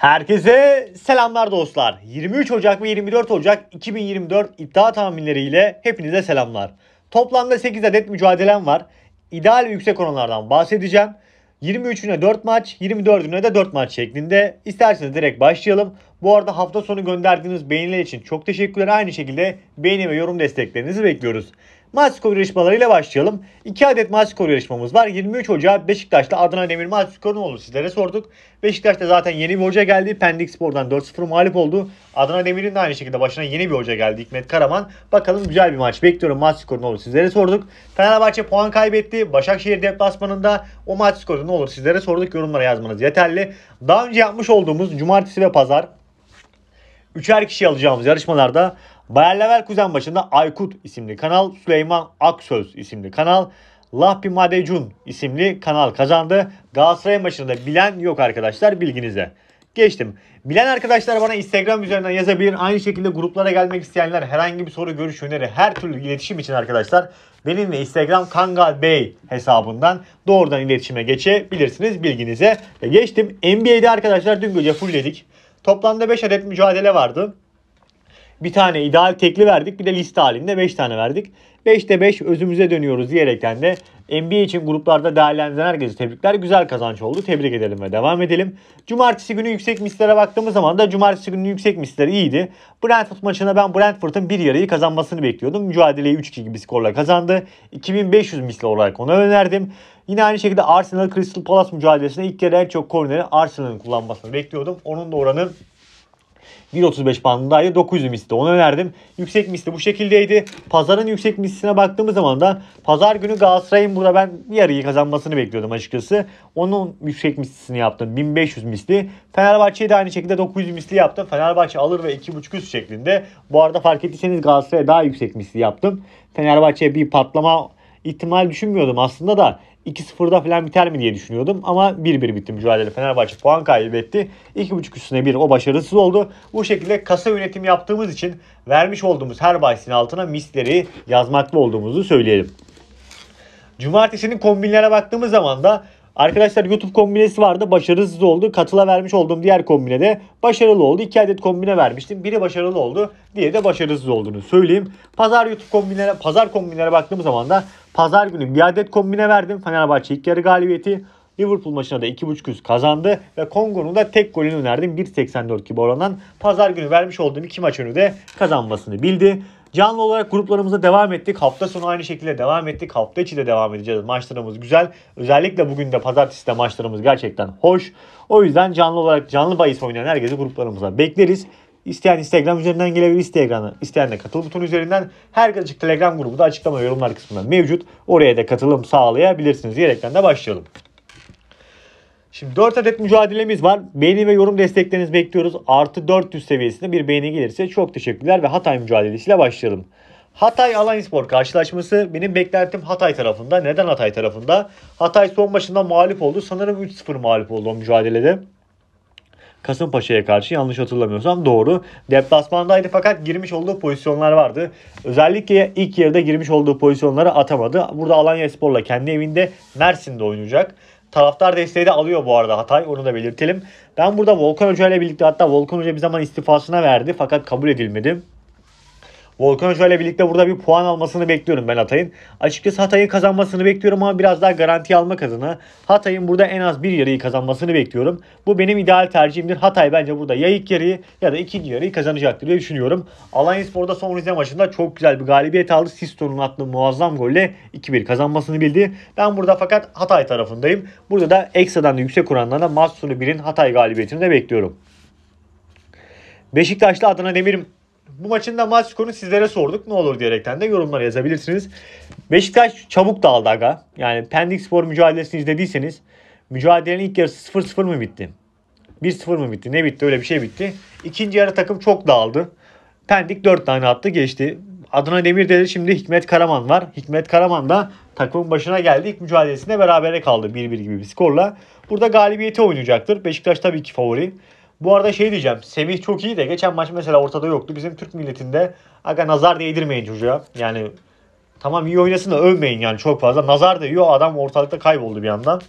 Herkese selamlar dostlar. 23 Ocak ve 24 Ocak 2024 iddia tahminleriyle hepinize selamlar. Toplamda 8 adet mücadelem var. İdeal ve yüksek oranlardan bahsedeceğim. 23'üne 4 maç, 24'üne de 4 maç şeklinde. İsterseniz direkt başlayalım. Bu arada hafta sonu gönderdiğiniz beğeniler için çok teşekkürler. Aynı şekilde beğeni ve yorum desteklerinizi bekliyoruz. Maç skoru yarışmalarıyla başlayalım. 2 adet maç skoru yarışmamız var. 23 Ocağı Beşiktaş'ta Adana Demir maç skoru ne olur sizlere sorduk. Beşiktaş'ta zaten yeni bir hoca geldi. Pendik Spor'dan 4-0 mağlup oldu. Adana Demir'in de aynı şekilde başına yeni bir hoca geldi Hikmet Karaman. Bakalım güzel bir maç bekliyorum. Maç skoru ne olur sizlere sorduk. Fenerbahçe puan kaybetti. Başakşehir deplasmanında o maç skoru ne olur sizlere sorduk. Yorumlara yazmanız yeterli. Daha önce yapmış olduğumuz cumartesi ve pazar Üçer kişi alacağımız yarışmalarda Bayer kuzen başında Aykut isimli kanal, Süleyman Aksöz isimli kanal, Lahpi Madecun isimli kanal kazandı. Galatasaray başında bilen yok arkadaşlar bilginize. Geçtim. Bilen arkadaşlar bana Instagram üzerinden yazabilir. Aynı şekilde gruplara gelmek isteyenler herhangi bir soru, görüş, öneri, her türlü iletişim için arkadaşlar benimle Instagram Kangal Bey hesabından doğrudan iletişime geçebilirsiniz bilginize. E, geçtim. NBA'de arkadaşlar dün gece fullledik. Toplamda 5 adet mücadele vardı bir tane ideal tekli verdik. Bir de liste halinde 5 tane verdik. 5'te 5 özümüze dönüyoruz diyerekten de NBA için gruplarda değerlendirilen herkese tebrikler. Güzel kazanç oldu. Tebrik edelim ve devam edelim. Cumartesi günü yüksek mislere baktığımız zaman da cumartesi günü yüksek misler iyiydi. Brentford maçına ben Brentford'un bir yarıyı kazanmasını bekliyordum. Mücadeleyi 3-2 gibi skorla kazandı. 2500 misli olarak ona önerdim. Yine aynı şekilde Arsenal Crystal Palace mücadelesinde ilk kere en çok korneri Arsenal'ın kullanmasını bekliyordum. Onun da oranı 1.35 bandındaydı. 900 misli onu önerdim. Yüksek misli bu şekildeydi. Pazarın yüksek misline baktığımız zaman da pazar günü Galatasaray'ın burada ben yarıyı kazanmasını bekliyordum açıkçası. Onun yüksek mislisini yaptım. 1500 misli. Fenerbahçe'yi de aynı şekilde 900 misli yaptım. Fenerbahçe alır ve 2.5 üst şeklinde. Bu arada fark ettiyseniz Galatasaray'a daha yüksek misli yaptım. Fenerbahçe'ye bir patlama ihtimal düşünmüyordum aslında da 2-0'da falan biter mi diye düşünüyordum. Ama 1-1 bitti mücadele. Fenerbahçe puan kaybetti. 2.5 üstüne 1 o başarısız oldu. Bu şekilde kasa yönetimi yaptığımız için vermiş olduğumuz her bahisin altına misleri yazmakta olduğumuzu söyleyelim. Cumartesinin kombinlere baktığımız zaman da Arkadaşlar YouTube kombinesi vardı. Başarısız oldu. Katıla vermiş olduğum diğer kombine başarılı oldu. İki adet kombine vermiştim. Biri başarılı oldu. Diğeri de başarısız olduğunu söyleyeyim. Pazar YouTube kombinlere, pazar kombinlere baktığım zaman da Pazar günü bir adet kombine verdim. Fenerbahçe ilk yarı galibiyeti. Liverpool maçına da 2.5 yüz kazandı ve Kongo'nun da tek golünü önerdim. 1.84 gibi oranan pazar günü vermiş olduğum iki maç önü de kazanmasını bildi. Canlı olarak gruplarımıza devam ettik. Hafta sonu aynı şekilde devam ettik. Hafta içi de devam edeceğiz. Maçlarımız güzel. Özellikle bugün de pazartesi de maçlarımız gerçekten hoş. O yüzden canlı olarak canlı bahis oynayan herkesi gruplarımıza bekleriz. İsteyen Instagram üzerinden gelebilir. Instagram'dan isteyen de katıl butonu üzerinden. Her açık Telegram grubu da açıklama yorumlar kısmında mevcut. Oraya da katılım sağlayabilirsiniz. Diyerekten de başlayalım. Şimdi 4 adet mücadelemiz var. Beğeni ve yorum desteklerinizi bekliyoruz. Artı 400 seviyesinde bir beğeni gelirse çok teşekkürler ve Hatay mücadelesiyle başlayalım. Hatay Alanyaspor karşılaşması benim beklentim Hatay tarafında. Neden Hatay tarafında? Hatay son başında mağlup oldu. Sanırım 3-0 mağlup oldu o mücadelede. Kasımpaşa'ya karşı yanlış hatırlamıyorsam doğru. Deplasmandaydı fakat girmiş olduğu pozisyonlar vardı. Özellikle ilk yarıda girmiş olduğu pozisyonları atamadı. Burada Alanya Spor'la kendi evinde Mersin'de oynayacak. Taraftar desteği de alıyor bu arada Hatay onu da belirtelim. Ben burada Volkan Hoca ile birlikte hatta Volkan Hoca bir zaman istifasına verdi fakat kabul edilmedi. Volkan Hoca ile birlikte burada bir puan almasını bekliyorum ben Hatay'ın. Açıkçası Hatay'ın kazanmasını bekliyorum ama biraz daha garanti almak adına Hatay'ın burada en az bir yarıyı kazanmasını bekliyorum. Bu benim ideal tercihimdir. Hatay bence burada yayık ilk yarıyı ya da ikinci yarıyı kazanacaktır diye düşünüyorum. Alanya Spor'da son Rize maçında çok güzel bir galibiyet aldı. Sisto'nun attığı muazzam golle 2-1 kazanmasını bildi. Ben burada fakat Hatay tarafındayım. Burada da ekstradan da yüksek oranlarla maç sonu 1'in Hatay galibiyetini de bekliyorum. Beşiktaş'la Adana Demir bu maçın da maç skorunu sizlere sorduk. Ne olur diyerekten de yorumlara yazabilirsiniz. Beşiktaş çabuk dağıldı aga. Yani Pendik Spor mücadelesini izlediyseniz mücadelenin ilk yarısı 0-0 mı bitti? 1-0 mı bitti? Ne bitti? Öyle bir şey bitti. İkinci yarı takım çok dağıldı. Pendik 4 tane attı geçti. Adana Demir dedi. şimdi Hikmet Karaman var. Hikmet Karaman da takımın başına geldi. İlk mücadelesinde berabere kaldı 1-1 gibi bir skorla. Burada galibiyeti oynayacaktır. Beşiktaş tabii ki favori. Bu arada şey diyeceğim. Semih çok iyi de geçen maç mesela ortada yoktu. Bizim Türk milletinde aga nazar değdirmeyin çocuğa. Yani tamam iyi oynasın da övmeyin yani çok fazla. Nazar değiyor adam ortalıkta kayboldu bir yandan.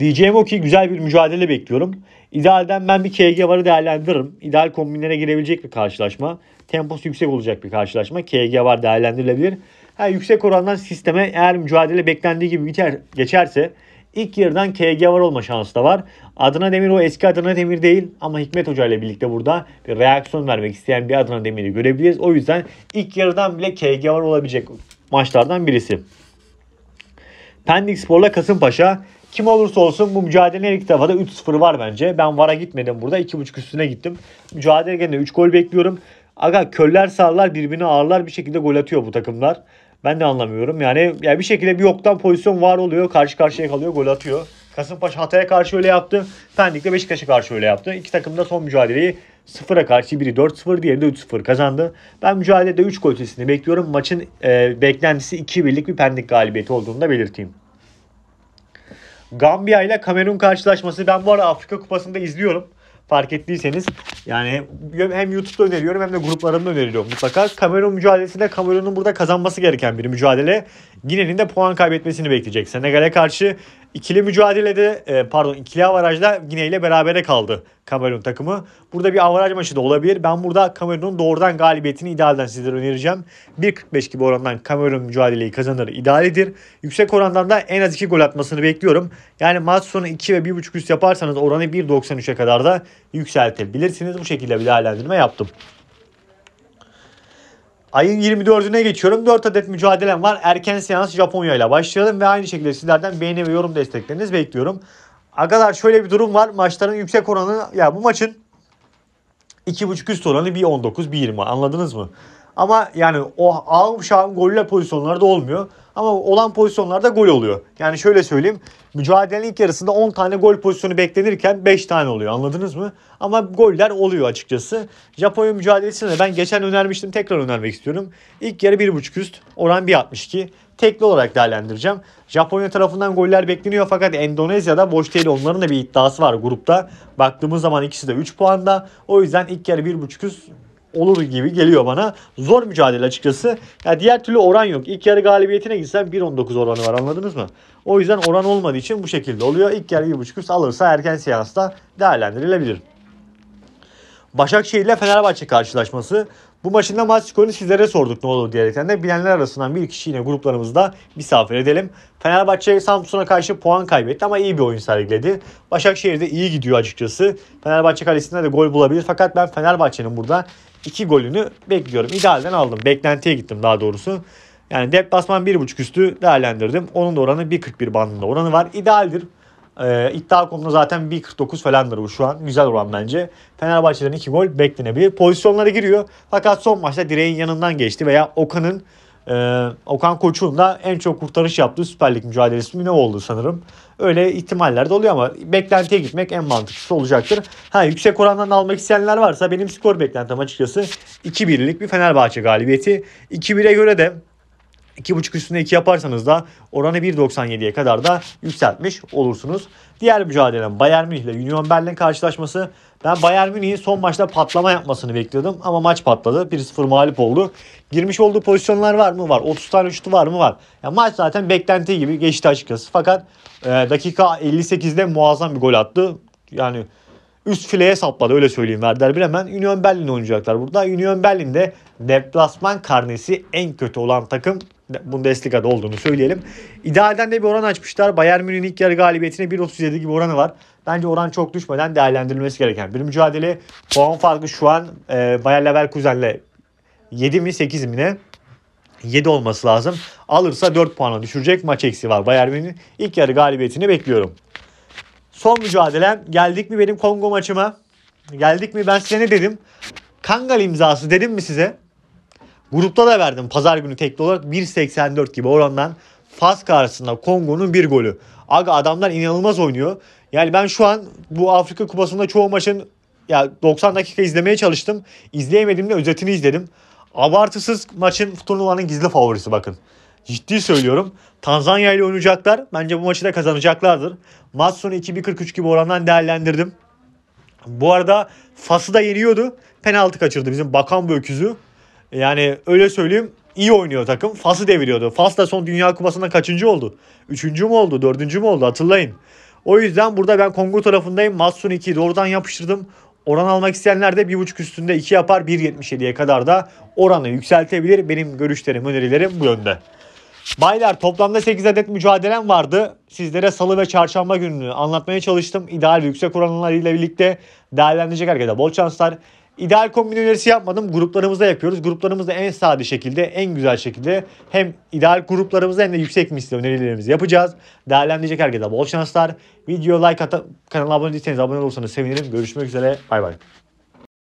Diyeceğim o ki güzel bir mücadele bekliyorum. İdealden ben bir KG varı değerlendiririm. İdeal kombinlere girebilecek bir karşılaşma. Temposu yüksek olacak bir karşılaşma. KG var değerlendirilebilir. Ha, yüksek orandan sisteme eğer mücadele beklendiği gibi geçer, geçerse İlk yarıdan KG var olma şansı da var. Adana Demir o eski Adana Demir değil ama Hikmet Hoca ile birlikte burada bir reaksiyon vermek isteyen bir Adana Demir'i görebiliriz. O yüzden ilk yarıdan bile KG var olabilecek maçlardan birisi. Pendik Spor'la Kasımpaşa kim olursa olsun bu mücadele ilk defa da 3-0 var bence. Ben VAR'a gitmedim burada. 2.5 üstüne gittim. Mücadele genelinde 3 gol bekliyorum. Aga köller sağlar birbirini ağırlar bir şekilde gol atıyor bu takımlar. Ben de anlamıyorum. Yani, yani bir şekilde bir yoktan pozisyon var oluyor. Karşı karşıya kalıyor. Gol atıyor. Kasımpaşa Hatay'a karşı öyle yaptı. Pendik de Beşiktaş'a karşı öyle yaptı. İki takım da son mücadeleyi 0'a karşı biri 4-0 diğeri de 3-0 kazandı. Ben mücadelede 3 gol ötesini bekliyorum. Maçın e, beklentisi 2-1'lik bir Pendik galibiyeti olduğunu da belirteyim. Gambiya ile Kamerun karşılaşması ben bu ara Afrika Kupası'nda izliyorum. Fark ettiyseniz yani hem YouTube'da öneriyorum hem de gruplarımda öneriyorum mutlaka. Kamerun mücadelesinde Kamerun'un burada kazanması gereken bir mücadele. Gine'nin de puan kaybetmesini bekleyecek. Senegal'e karşı ikili mücadelede e, pardon ikili avarajda Gine ile berabere kaldı Kamerun takımı. Burada bir avaraj maçı da olabilir. Ben burada Kamerun'un doğrudan galibiyetini idealden sizlere önereceğim. 1.45 gibi orandan Kamerun mücadeleyi kazanır idealidir. Yüksek orandan da en az 2 gol atmasını bekliyorum. Yani maç sonu 2 ve 1.5 üst yaparsanız oranı 1.93'e kadar da yükseltebilirsiniz bu şekilde bir değerlendirme yaptım. Ayın 24'üne geçiyorum. 4 adet mücadelem var. Erken seans Japonya ile başlayalım ve aynı şekilde sizlerden beğeni ve yorum desteklerinizi bekliyorum. Arkadaşlar şöyle bir durum var. Maçların yüksek oranı ya bu maçın 2.5 üst oranı 1.19 1.20 anladınız mı? Ama yani o ağım şahım golle pozisyonları olmuyor. Ama olan pozisyonlarda gol oluyor. Yani şöyle söyleyeyim. Mücadelenin ilk yarısında 10 tane gol pozisyonu beklenirken 5 tane oluyor. Anladınız mı? Ama goller oluyor açıkçası. Japonya mücadelesinde ben geçen önermiştim. Tekrar önermek istiyorum. İlk yarı 1.5 üst. Oran 1.62. Tekli olarak değerlendireceğim. Japonya tarafından goller bekleniyor fakat Endonezya'da boş değil. Onların da bir iddiası var grupta. Baktığımız zaman ikisi de 3 puanda. O yüzden ilk yarı 1.5 üst olur gibi geliyor bana. Zor mücadele açıkçası. Yani diğer türlü oran yok. İlk yarı galibiyetine gitsen 1.19 oranı var anladınız mı? O yüzden oran olmadığı için bu şekilde oluyor. İlk yarı 1.5 üst alırsa erken seansta değerlendirilebilir. Başakşehir ile Fenerbahçe karşılaşması. Bu maçın da maç skorunu sizlere sorduk ne olur diyerekten de bilenler arasından bir kişi yine gruplarımızda misafir edelim. Fenerbahçe Samsun'a karşı puan kaybetti ama iyi bir oyun sergiledi. Başakşehir de iyi gidiyor açıkçası. Fenerbahçe kalesinde de gol bulabilir fakat ben Fenerbahçe'nin burada 2 golünü bekliyorum. İdealden aldım. Beklentiye gittim daha doğrusu. Yani deplasman 1.5 üstü değerlendirdim. Onun da oranı 1.41 bandında oranı var. İdealdir. Ee, iddia konuda zaten 1.49 falandır bu şu an. Güzel oran bence. Fenerbahçe'den 2 gol beklenebilir. Pozisyonlara giriyor. Fakat son maçta direğin yanından geçti veya Okan'ın e, Okan Koç'un da en çok kurtarış yaptığı Süper Lig mücadelesi mi ne oldu sanırım. Öyle ihtimaller de oluyor ama beklentiye gitmek en mantıklısı olacaktır. Ha yüksek orandan almak isteyenler varsa benim skor beklentim açıkçası 2-1'lik bir Fenerbahçe galibiyeti. 2-1'e göre de 2.5 üstünde 2 yaparsanız da oranı 1.97'ye kadar da yükseltmiş olursunuz. Diğer mücadele Bayern Münih ile Union Berlin karşılaşması. Ben Bayern Münih'in son maçta patlama yapmasını bekliyordum ama maç patladı. 1-0 mağlup oldu. Girmiş olduğu pozisyonlar var mı? Var. 30 tane şutu var mı? Var. Ya maç zaten beklenti gibi geçti açıkçası. Fakat e, dakika 58'de muazzam bir gol attı. Yani üst fileye sapladı öyle söyleyeyim Werder Bremen. Union Berlin oynayacaklar burada. Union Berlin'de deplasman karnesi en kötü olan takım Bundesliga'da olduğunu söyleyelim. İdealden de bir oran açmışlar. Bayern Münih'in ilk yarı galibiyetine 1.37 gibi oranı var. Bence oran çok düşmeden değerlendirilmesi gereken bir mücadele. Puan farkı şu an e, Bayer Leverkusen'le 7 mi 8 mi ne? 7 olması lazım. Alırsa 4 puana düşürecek maç eksi var. Bayern Münih'in ilk yarı galibiyetini bekliyorum. Son mücadelem. Geldik mi benim Kongo maçıma? Geldik mi? Ben size ne dedim? Kangal imzası dedim mi size? Grupta da verdim pazar günü tekli olarak 1.84 gibi orandan Fas karşısında Kongo'nun bir golü. Aga adamlar inanılmaz oynuyor. Yani ben şu an bu Afrika Kupası'nda çoğu maçın ya 90 dakika izlemeye çalıştım. İzleyemedim de özetini izledim. Abartısız maçın turnuvanın gizli favorisi bakın. Ciddi söylüyorum. Tanzanya ile oynayacaklar. Bence bu maçı da kazanacaklardır. Maç sonu 2-1-43 gibi orandan değerlendirdim. Bu arada Fas'ı da yeniyordu. Penaltı kaçırdı bizim Bakan bu Böküzü. Yani öyle söyleyeyim iyi oynuyor takım. Fas'ı deviriyordu. Fas da son Dünya Kupası'nda kaçıncı oldu? Üçüncü mü oldu? Dördüncü mü oldu? Hatırlayın. O yüzden burada ben Kongo tarafındayım. Matsun 2'yi doğrudan yapıştırdım. Oran almak isteyenler de 1.5 üstünde 2 yapar 1.77'ye kadar da oranı yükseltebilir. Benim görüşlerim, önerilerim bu yönde. Baylar toplamda 8 adet mücadelem vardı. Sizlere salı ve çarşamba gününü anlatmaya çalıştım. İdeal ve yüksek oranlarıyla birlikte değerlendirecek herkese bol şanslar. İdeal kombin önerisi yapmadım. Gruplarımızda yapıyoruz. Gruplarımızda en sade şekilde, en güzel şekilde hem ideal gruplarımızda hem de yüksek misli önerilerimizi yapacağız. Değerlendirecek herkese bol şanslar. Video like atıp kanala abone değilseniz abone olursanız sevinirim. Görüşmek üzere. Bay bay.